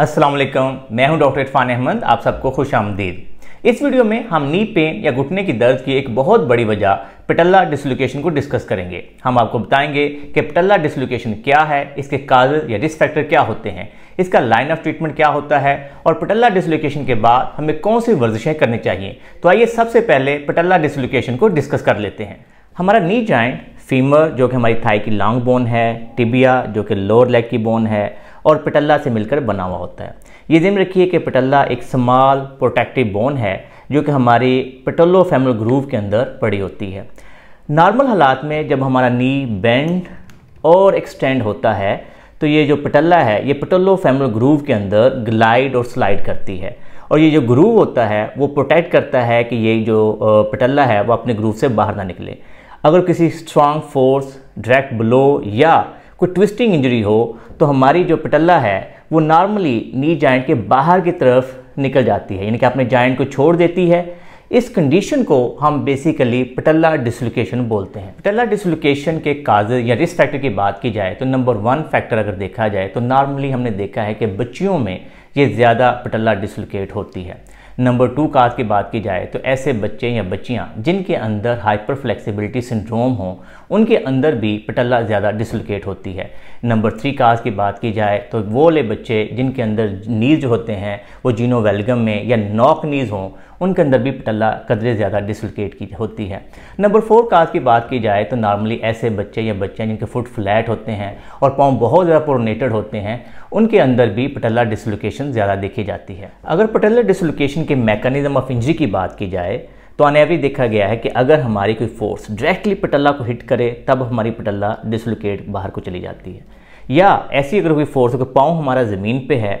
अस्सलाम वालेकुम मैं हूं डॉक्टर इरफान अहमद आप सबको खुश आमदीद इस वीडियो में हम नी पेन या घुटने की दर्द की एक बहुत बड़ी वजह पटल्ला डिसलोकेशन को डिस्कस करेंगे हम आपको बताएंगे कि पटल्ला डिसलोकेशन क्या है इसके काज या रिस्क फैक्टर क्या होते हैं इसका लाइन ऑफ ट्रीटमेंट क्या होता है और पिटल्ला डिसलोकेशन के बाद हमें कौन सी वर्जिशें करनी चाहिए तो आइए सबसे पहले पटल्ला डिसलोकेशन को डिस्कस कर लेते हैं हमारा नी जॉइंट फीमर जो कि हमारी थाई की लॉन्ग बोन है टिबिया जो कि लोअर लेग की बोन है और पिटल्ला से मिलकर बना हुआ होता है ये जिम रखिए कि पिटल्ला एक स्मॉल प्रोटेक्टिव बोन है जो कि हमारी पिटल्लो फेमल ग्रूव के अंदर पड़ी होती है नॉर्मल हालात में जब हमारा नी बेंड और एक्सटेंड होता है तो ये जो पिटल्ला है ये पिटल्लो फेमल ग्रूव के अंदर ग्लाइड और स्लाइड करती है और ये जो ग्रूव होता है वो प्रोटेक्ट करता है कि ये जो पिटल्ला है वो अपने ग्रूव से बाहर ना निकले अगर किसी स्ट्रांग फोर्स डायरेक्ट ब्लो या कोई ट्विस्टिंग इंजरी हो तो हमारी जो पिटल्ला है वो नॉर्मली नी जॉइंट के बाहर की तरफ निकल जाती है यानी कि अपने जॉइंट को छोड़ देती है इस कंडीशन को हम बेसिकली पिटल्ला डिसलोकेशन बोलते हैं पिटल्ला डिसलोकेशन के काज या रिस्क फैक्टर की बात की जाए तो नंबर वन फैक्टर अगर देखा जाए तो नॉर्मली हमने देखा है कि बच्चियों में ये ज़्यादा पिटल्ला डिसलोकेट होती है नंबर टू काज की बात की जाए तो ऐसे बच्चे या बच्चियाँ जिनके अंदर हाइपर फ्लैक्सीबिलिटी सिंड्रोम हो उनके अंदर भी पटल्ला ज़्यादा डिसलोकेट होती है नंबर थ्री काज की बात की जाए तो वो ले बच्चे जिनके अंदर नीज होते हैं वो जीनो वेलगम में या नॉक नीज हों उनके अंदर भी पटल्ला कदरे ज़्यादा डिसलोकेट की होती है नंबर फोर काज की बात की जाए तो नॉर्मली ऐसे बच्चे या बच्चे जिनके फुट फ्लैट होते हैं और पाँव बहुत ज़्यादा प्रोनेटेड होते हैं उनके अंदर भी पटल्ला डिसलोकेशन ज़्यादा देखी जाती है अगर पटल्ला डिसलोकेशन के मैकेनिज्म ऑफ इंजरी की बात की जाए तो ऑन देखा गया है कि अगर हमारी कोई फोर्स डायरेक्टली पटल्ला को हिट करे तब हमारी पटल्ला डिसलोकेट बाहर को चली जाती है या ऐसी अगर कोई फोर्स अगर पाँव हमारा ज़मीन पे है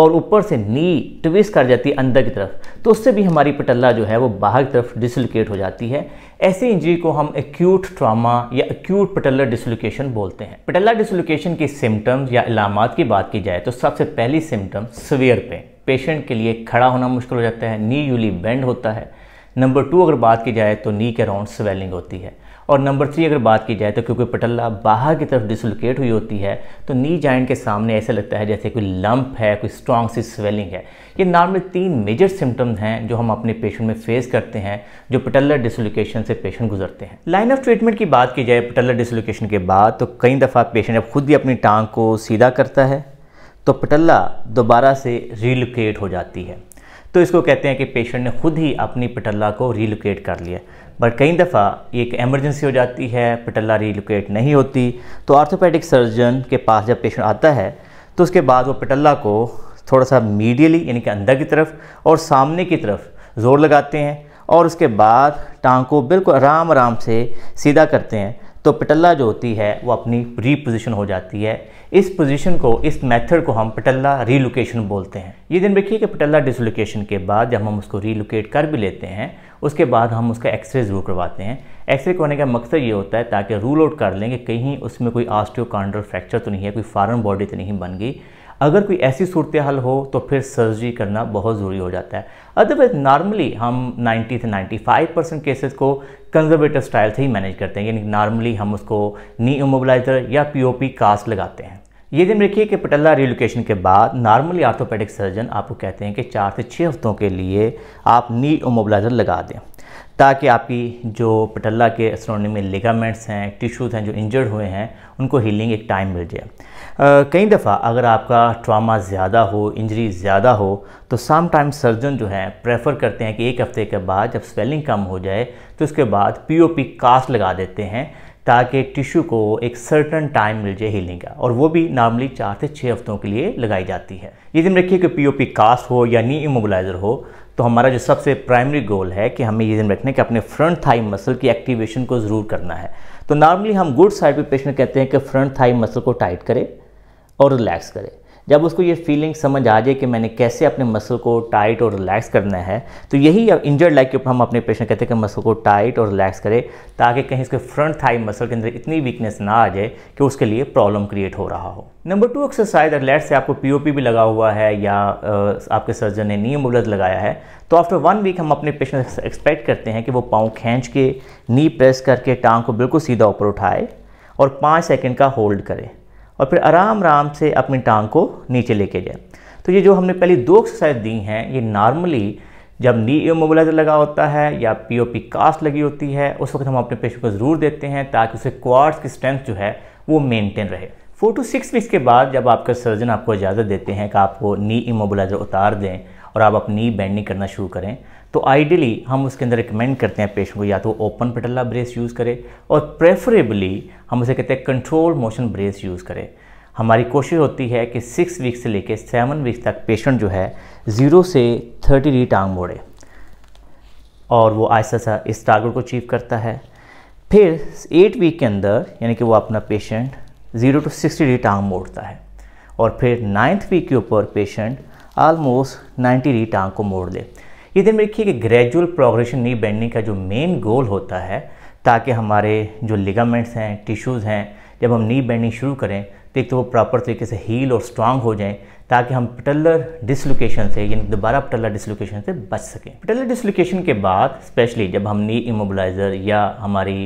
और ऊपर से नी ट्विस्ट कर जाती है अंदर की तरफ तो उससे भी हमारी पटल्ला जो है वो बाहर की तरफ डिसलोकेट हो जाती है ऐसी इंजरी को हम एक्यूट ट्रामा या एक्यूट पटल्ला डिसलोकेशन बोलते हैं पटल्ला डिसलोकेशन के सिम्टम्स या इलामत की बात की जाए तो सबसे पहली सिम्टम सवेयर पेन पेशेंट के लिए खड़ा होना मुश्किल हो जाता है नी यूली बेंड होता है नंबर टू अगर बात की जाए तो नी के अराउंड स्वेलिंग होती है और नंबर थ्री अगर बात की जाए तो क्योंकि पटल्ला बाहर की तरफ डिसलोकेट हुई होती है तो नी जॉइंट के सामने ऐसे लगता है जैसे कोई लंप है कोई स्ट्रॉन्ग सी स्वेलिंग है ये नॉर्मल तीन मेजर सिम्टम्स हैं जो हम अपने पेशेंट में फेस करते हैं जो पटल्ला डिसलोकेशन से पेशेंट गुजरते हैं लाइन ऑफ ट्रीटमेंट की बात की जाए पटल्ला डिसलोकेशन के बाद तो कई दफ़ा पेशेंट अब खुद ही अपनी टांग को सीधा करता है तो पटल्ला दोबारा से रिलोकेट हो जाती है तो इसको कहते हैं कि पेशेंट ने खुद ही अपनी पटल्ला को रीलोकेट कर लिया बट कई दफ़ा एक एमरजेंसी हो जाती है पटल्ला रीलोकेट नहीं होती तो आर्थोपेडिक सर्जन के पास जब पेशेंट आता है तो उसके बाद वो पटल्ला को थोड़ा सा मीडियली यानी कि अंदर की तरफ और सामने की तरफ ज़ोर लगाते हैं और उसके बाद टांग को बिल्कुल आराम आराम से सीधा करते हैं तो पिटल्ला जो होती है वो अपनी रीपोजिशन हो जाती है इस पोजीशन को इस मेथड को हम पटल्ला रीलोकेशन बोलते हैं ये दिन देखिए कि पटल्ला डिसलोकेशन के बाद जब हम उसको रीलोकेट कर भी लेते हैं उसके बाद हम उसका एक्सरे ज़रूर करवाते हैं एक्सरे करवाने का मकसद ये होता है ताकि रूल आउट कर लें कि कहीं उसमें कोई आस्टियोकांड्रल फ्रैक्चर तो नहीं है कोई फॉरन बॉडी तो नहीं बन गई अगर कोई ऐसी सूरत हाल हो तो फिर सर्जरी करना बहुत ज़रूरी हो जाता है अदरवाइज नॉर्मली हम 90 से 95 परसेंट केसेस को कंजर्वेटिव स्टाइल से ही मैनेज करते हैं यानी नॉर्मली हम उसको नी इमोबलाइजर या पीओपी कास्ट लगाते हैं ये दिन रखिए कि पटेला रिलोकेशन के बाद नॉर्मली आर्थोपेडिक सर्जन आपको कहते हैं कि चार से छः हफ्तों के लिए आप नी इमोबलाइजर लगा दें ताकि आपकी जो पटल्ला के सराउंडिंग में लिगामेंट्स हैं टिश्यूज़ हैं जो इंजर्ड हुए हैं उनको हीलिंग एक टाइम मिल जाए कई दफ़ा अगर आपका ट्रामा ज़्यादा हो इंजरी ज़्यादा हो तो सम टाइम सर्जन जो हैं प्रेफर करते हैं कि एक हफ़्ते के बाद जब स्वेलिंग कम हो जाए तो उसके बाद पीओपी कास्ट लगा देते हैं ताकि टिश्यू को एक सर्टन टाइम मिल जाए हीलिंग का और वो भी नॉर्मली चार से छः हफ्तों के लिए लगाई जाती है ये दिन रखिए कि पी कास्ट हो या नी इमोबलाइज़र हो तो हमारा जो सबसे प्राइमरी गोल है कि हमें ये दिन रखना है कि अपने फ्रंट थाई मसल की एक्टिवेशन को ज़रूर करना है तो नॉर्मली हम गुड साइड पे पेशेंट कहते हैं कि फ्रंट थाई मसल को टाइट करें और रिलैक्स करें जब उसको ये फीलिंग समझ आ जाए कि मैंने कैसे अपने मसल को टाइट और रिलैक्स करना है तो यही इंजर्ड लाइक के ऊपर हम अपने पेशेंट कहते हैं कि मसल को टाइट और रिलैक्स करें ताकि कहीं इसके फ्रंट थाई मसल के अंदर इतनी वीकनेस ना आ जाए कि उसके लिए प्रॉब्लम क्रिएट हो रहा हो नंबर टू एक्सरसाइज लेट से आपको पीओपी भी लगा हुआ है या आपके सर्जन ने नीम उलद लगाया है तो आफ्टर वन वीक हम अपने पेशेंट एक्सपेक्ट करते हैं कि वो पाँव खींच के नी प्रेस करके टांग को बिल्कुल सीधा ऊपर उठाए और पाँच सेकेंड का होल्ड करें और फिर आराम आराम से अपनी टांग को नीचे लेके जाए तो ये जो हमने पहली दो एक्सरसाइज दी हैं ये नॉर्मली जब नी इमोबलाइजर लगा होता है या पीओपी कास्ट लगी होती है उस वक्त हम अपने पेशेंट को ज़रूर देते हैं ताकि उसे क्वार्ट्स की स्ट्रेंथ जो है वो मेनटेन रहे फोर टू सिक्स वीक्स के बाद जब आपका सर्जन आपको इजाज़त देते हैं कि आप वो नी इमोबलाइजर उतार दें और आप अपनी बैंडिंग करना शुरू करें तो आइडियली हम उसके अंदर रिकमेंड करते हैं पेशेंट को या तो ओपन पटल्ला ब्रेस यूज़ करें और प्रेफरेबली हम उसे कहते हैं कंट्रोल मोशन ब्रेस यूज़ करें हमारी कोशिश होती है कि सिक्स वीक से लेकर सेवन वीक्स तक पेशेंट जो है ज़ीरो से थर्टी डिग्री टांग मोड़े और वो आहिस्ता सा इस टारगेट को अचीव करता है फिर एट वीक के अंदर यानी कि वो अपना पेशेंट ज़ीरो टू सिक्सटी डी टांग मोड़ता है और फिर नाइन्थ वीक के ऊपर पेशेंट आलमोस्ट नाइन्टी डी टांग को मोड़ दे ये दिन में देखिए कि ग्रेजुअल प्रोग्रेशन नी बैंडिंग का जो मेन गोल होता है ताकि हमारे जो लिगामेंट्स हैं टिश्यूज़ हैं जब हम नी बैंडिंग शुरू करें तो एक तो वो प्रॉपर तरीके से हील और स्ट्रांग हो जाएं ताकि हम पटलर डिसलोकेशन से यानी दोबारा पटलर डिसलोकेशन से बच सकें पटलर डिसलोकेशन के बाद स्पेशली जब हम नी इमोबलाइज़र या हमारी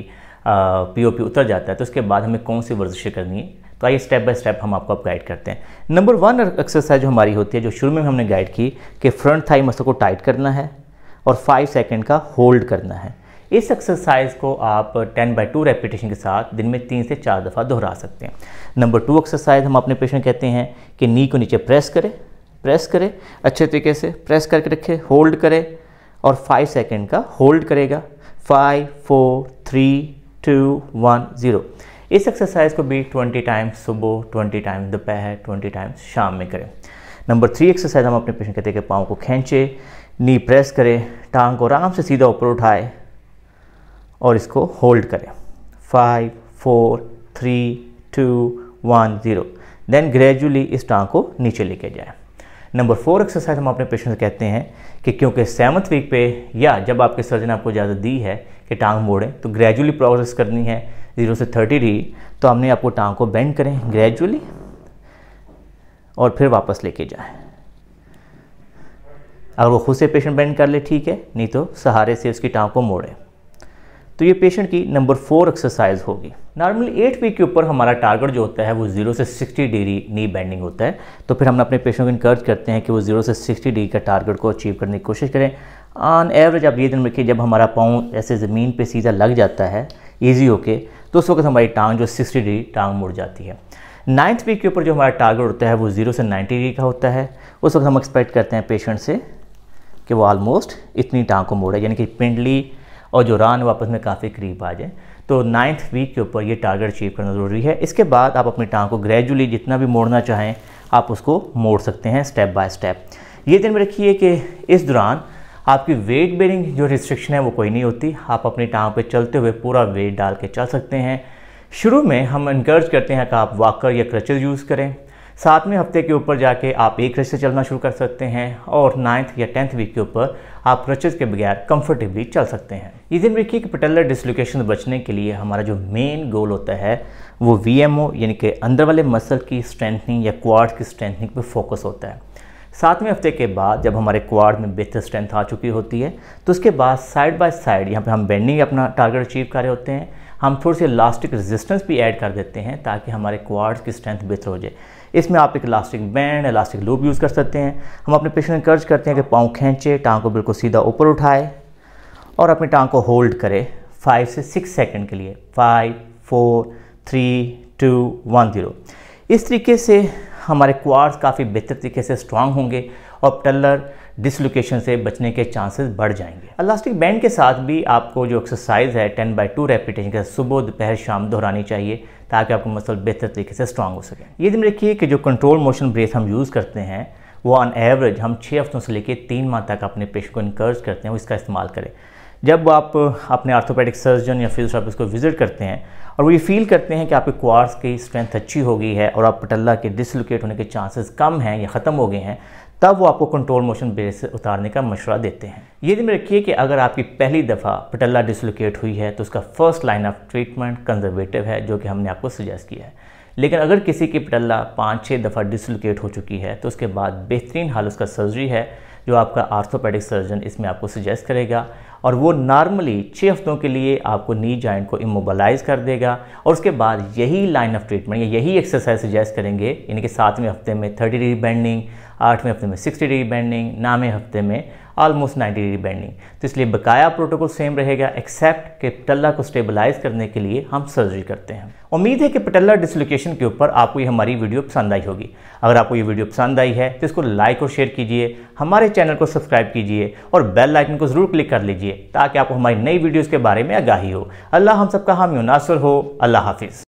पी ओ पी उतर जाता है तो उसके बाद हमें कौन सी वर्जिशें करनी है तो आइए स्टेप बाय स्टेप हम आपको अब गाइड करते हैं नंबर वन एक्सरसाइज जो हमारी होती है जो शुरू में हमने गाइड की कि फ्रंट थाई मसल को टाइट करना है और फाइव सेकेंड का होल्ड करना है इस एक्सरसाइज को आप 10 बाई टू रेपिटेशन के साथ दिन में तीन से चार दफ़ा दोहरा सकते हैं नंबर टू एक्सरसाइज हम अपने पेशेंट कहते हैं कि नी को नीचे प्रेस करें प्रेस करें अच्छे तरीके से प्रेस करके रखें होल्ड करें और फाइव सेकेंड का होल्ड करेगा five four three two one zero इस एक्सरसाइज को भी 20 टाइम्स सुबह 20 टाइम्स दोपहर 20 टाइम्स शाम में करें नंबर थ्री एक्सरसाइज हम अपने पेशेंट कहते हैं कि पाँव को खींचे नी प्रेस करें टांग को आराम से सीधा ऊपर उठाए और इसको होल्ड करें five four three two one zero then gradually इस टांग को नीचे लेके जाएं नंबर फोर एक्सरसाइज हम अपने पेशेंट से कहते हैं कि क्योंकि सेवन्थ वीक पे या जब आपके सर्जन ने आपको इजाज़त दी है कि टांग मोड़ें तो ग्रेजुअली प्रोग्रेस करनी है जीरो से थर्टी डी तो हमने आपको टांग को बेंड करें ग्रेजुअली और फिर वापस लेके जाएं अगर वो खुद से पेशेंट बेंड कर ले ठीक है नहीं तो सहारे से उसकी टांग को मोड़ें तो ये पेशेंट की नंबर फोर एक्सरसाइज होगी नॉर्मली एट वीक के ऊपर हमारा टारगेट जो होता है वो जीरो से सिक्सटी डिग्री नी बैंडिंग होता है तो फिर हम अपने पेशेंट को इनकर्ज करते हैं कि वो जीरो से सिक्सटी डिग्री का टारगेट को अचीव करने की कोशिश करें ऑन एवरेज आप ये दिन रखिए जब हमारा पाँव ऐसे ज़मीन पर सीधा लग जाता है ईजी होके तो उस वक्त हमारी टांग जो सिक्सटी डिग्री टांग मुड़ जाती है नाइन्थ वीक के ऊपर जो हमारा टारगेट होता है वो जीरो से नाइन्टी डिग्री का होता है उस वक्त हम एक्सपेक्ट करते हैं पेशेंट से कि वो ऑलमोस्ट इतनी टांग को मोड़े यानी कि पिंडली और जो रान वापस में काफ़ी करीब आ जाए तो नाइन्थ वीक के ऊपर ये टारगेट अचीव करना ज़रूरी है इसके बाद आप अपनी टांग को ग्रेजुअली जितना भी मोड़ना चाहें आप उसको मोड़ सकते हैं स्टेप बाय स्टेप ये दिन में रखिए कि इस दौरान आपकी वेट बेरिंग जो रिस्ट्रिक्शन है वो कोई नहीं होती आप अपनी टांग पे चलते हुए पूरा वेट डाल के चल सकते हैं शुरू में हम इनक्रेज करते हैं कि आप वॉकर या क्रचेज यूज़ करें सातवें हफ्ते के ऊपर जाके आप एक रच से चलना शुरू कर सकते हैं और नाइन्थ या टेंथ वीक के ऊपर आप रचेज के बगैर कंफर्टेबली चल सकते हैं इस दिन देखिए कि पटेलर डिसलोकेशन बचने के लिए हमारा जो मेन गोल होता है वो वी यानी कि अंदर वाले मसल की स्ट्रेंथनिंग या क्वाड की स्ट्रेंथनिंग पर फोकस होता है सातवें हफ्ते के बाद जब हमारे क्वाड में बेहतर स्ट्रेंथ आ चुकी होती है तो उसके बाद साइड बाय साइड यहाँ पे हम बेंडिंग अपना टारगेट अचीव कर रहे होते हैं हम थोड़ी सी इलास्टिक रेजिस्टेंस भी ऐड कर देते हैं ताकि हमारे क्वाड्स की स्ट्रेंथ बेहतर हो जाए इसमें आप एक elastic band elastic loop use कर सकते हैं हम अपने पेशेंट कर्ज करते हैं कि पाँव खींचे टांग को बिल्कुल सीधा ऊपर उठाए और अपनी टांग को होल्ड करें फाइव से सिक्स सेकेंड के लिए five four three two one zero इस तरीके से हमारे क्वार्स काफ़ी बेहतर तरीके से स्ट्रांग होंगे और टलर डिसलोकेशन से बचने के चांसेस बढ़ जाएंगे अलास्टिक बैंड के साथ भी आपको जो एक्सरसाइज है टेन बाई टू रेपिटेशन का सुबह दोपहर शाम दोहरानी चाहिए ताकि आपका मसल बेहतर तरीके से स्ट्रांग हो सके ये दिन रखिए कि जो कंट्रोल मोशन ब्रेथ हम यूज़ करते हैं वो ऑन एवरेज हम छः हफ्तों से लेकर तीन माह तक अपने पेशेंट को इनकर्ज करते हैं वो इसका इस्तेमाल करें जब आप अपने आर्थोपेडिक सर्जन या फिजियोथेरापिस्ट को विज़िट करते हैं और वो ये फील करते हैं कि आपके क्वार्स की स्ट्रेंथ अच्छी हो गई है और आप पटल्ला के डिसलोकेट होने के चांसेस कम हैं या ख़त्म हो गए हैं तब वो आपको कंट्रोल मोशन बेस से उतारने का मशवरा देते हैं ये में रखिए कि अगर आपकी पहली दफ़ा पटल्ला डिसलोकेट हुई है तो उसका first line of treatment conservative है जो कि हमने आपको सजेस्ट किया है लेकिन अगर किसी की पटल्ला पाँच छः दफ़ा डिसलोकेट हो चुकी है तो उसके बाद बेहतरीन हाल उसका सर्जरी है जो आपका आर्थोपेडिक सर्जन इसमें आपको सजेस्ट करेगा और वो नॉर्मली छः हफ्तों के लिए आपको नी जॉइंट को इमोबलाइज कर देगा और उसके बाद यही लाइन ऑफ ट्रीटमेंट या यही एक्सरसाइज सजेस्ट करेंगे यानी कि सातवें हफ्ते में थर्टी डिग्री बैंडिंग आठवें हफ्ते में सिक्सटी डिग्री बैंडिंग नौवें हफ्ते में ऑलमोस्ट 90 डिग्री बैंडिंग तो इसलिए बकाया प्रोटोकॉल सेम रहेगा एक्सेप्ट कि पटल्ला को स्टेबलाइज करने के लिए हम सर्जरी करते हैं उम्मीद है कि पटल्ला डिसलोकेशन के ऊपर आपको ये हमारी वीडियो पसंद आई होगी अगर आपको ये वीडियो पसंद आई है तो इसको लाइक और शेयर कीजिए हमारे चैनल को सब्सक्राइब कीजिए और बेल आइकन को ज़रूर क्लिक कर लीजिए ताकि आपको हमारी नई वीडियोज़ के बारे में आगाही हो अल्लाह हम सबका हामी नासर हो अल्लाह हाफिज़